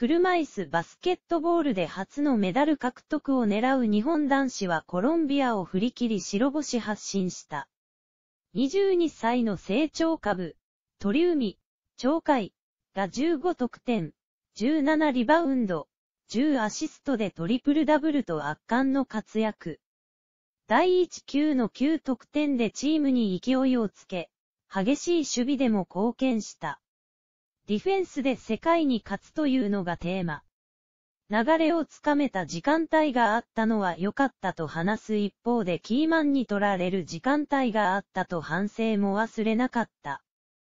車椅子バスケットボールで初のメダル獲得を狙う日本男子はコロンビアを振り切り白星発進した。22歳の成長株、鳥海、鳥海が15得点、17リバウンド、10アシストでトリプルダブルと圧巻の活躍。第1級の9得点でチームに勢いをつけ、激しい守備でも貢献した。ディフェンスで世界に勝つというのがテーマ。流れをつかめた時間帯があったのは良かったと話す一方でキーマンに取られる時間帯があったと反省も忘れなかった。